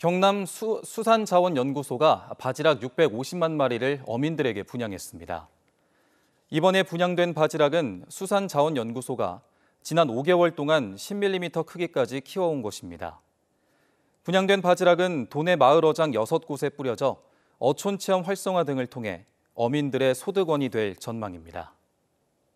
경남 수, 산자원연구소가 바지락 650만 마리를 어민들에게 분양했습니다. 이번에 분양된 바지락은 수산자원연구소가 지난 5개월 동안 10mm 크기까지 키워온 것입니다. 분양된 바지락은 도내 마을어장 6곳에 뿌려져 어촌 체험 활성화 등을 통해 어민들의 소득원이 될 전망입니다.